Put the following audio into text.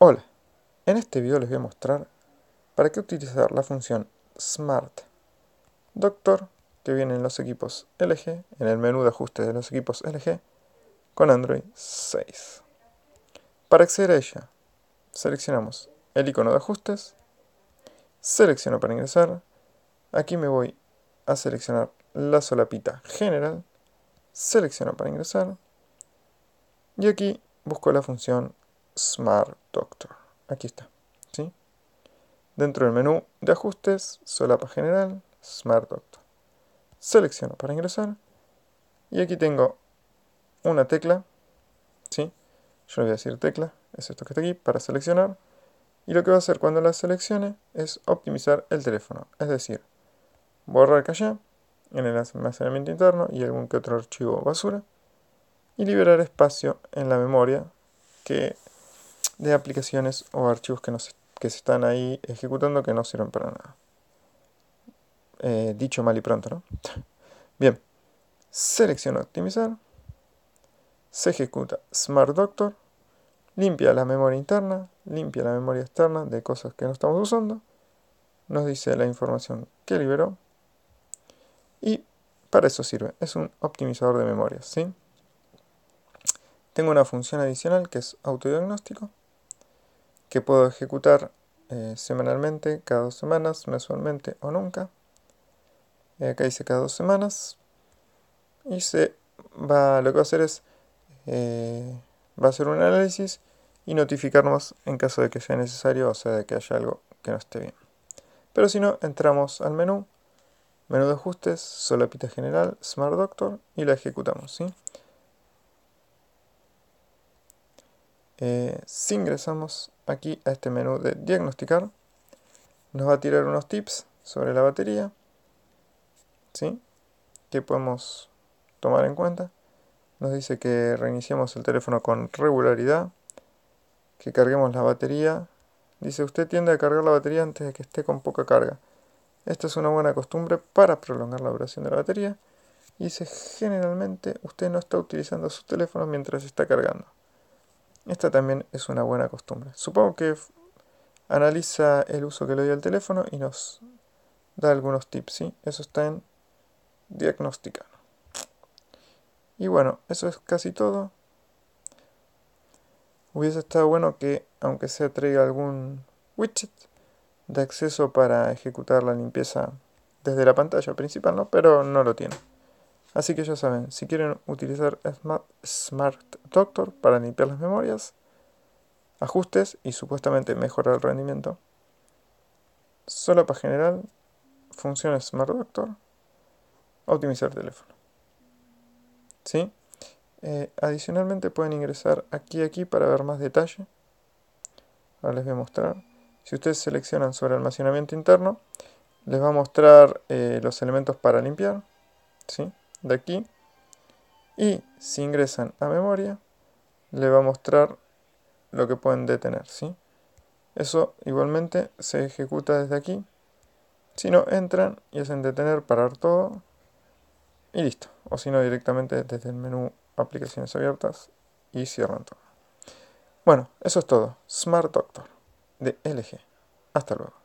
Hola, en este video les voy a mostrar para qué utilizar la función Smart Doctor que viene en los equipos LG, en el menú de ajustes de los equipos LG, con Android 6. Para acceder a ella, seleccionamos el icono de ajustes, selecciono para ingresar, aquí me voy a seleccionar la solapita general, selecciono para ingresar, y aquí busco la función Smart Doctor. Aquí está. ¿sí? Dentro del menú de ajustes, solapa general, Smart Doctor. Selecciono para ingresar. Y aquí tengo una tecla. ¿sí? Yo le voy a decir tecla. Es esto que está aquí para seleccionar. Y lo que va a hacer cuando la seleccione es optimizar el teléfono. Es decir, borrar caché en el almacenamiento interno y algún que otro archivo basura. Y liberar espacio en la memoria que de aplicaciones o archivos que, se están ahí ejecutando que no sirven para nada. Eh, dicho mal y pronto, ¿no? Bien, selecciono optimizar, se ejecuta Smart Doctor, limpia la memoria interna, limpia la memoria externa de cosas que no estamos usando, nos dice la información que liberó y para eso sirve, es un optimizador de memoria, ¿sí? Tengo una función adicional que es autodiagnóstico que puedo ejecutar eh, semanalmente, cada dos semanas, mensualmente o nunca. acá dice cada dos semanas. Y se va, lo que va a hacer es, eh, va a hacer un análisis y notificarnos en caso de que sea necesario, o sea, de que haya algo que no esté bien. Pero si no, entramos al menú, menú de ajustes, solapita general, Smart Doctor y la ejecutamos. ¿sí? Eh, si ingresamos aquí a este menú de diagnosticar. Nos va a tirar unos tips sobre la batería. ¿Sí? Que podemos tomar en cuenta. Nos dice que reiniciemos el teléfono con regularidad. Que carguemos la batería. Dice, usted tiende a cargar la batería antes de que esté con poca carga. Esta es una buena costumbre para prolongar la duración de la batería. Y dice, generalmente usted no está utilizando su teléfono mientras está cargando. Esta también es una buena costumbre. Supongo que analiza el uso que le dio al teléfono y nos da algunos tips, ¿sí? Eso está en diagnóstico Y bueno, eso es casi todo. Hubiese estado bueno que, aunque sea traiga algún widget de acceso para ejecutar la limpieza desde la pantalla principal, ¿no? Pero no lo tiene. Así que ya saben, si quieren utilizar Smart Doctor para limpiar las memorias, ajustes y supuestamente mejorar el rendimiento, solo para general, funciones Smart Doctor, optimizar teléfono. ¿Sí? Eh, adicionalmente pueden ingresar aquí aquí para ver más detalle. Ahora les voy a mostrar. Si ustedes seleccionan sobre almacenamiento interno, les va a mostrar eh, los elementos para limpiar. ¿sí? de aquí. Y si ingresan a memoria, le va a mostrar lo que pueden detener, Eso igualmente se ejecuta desde aquí. Si no, entran y hacen detener, parar todo. Y listo. O si no, directamente desde el menú aplicaciones abiertas y cierran todo. Bueno, eso es todo. Smart Doctor de LG. Hasta luego.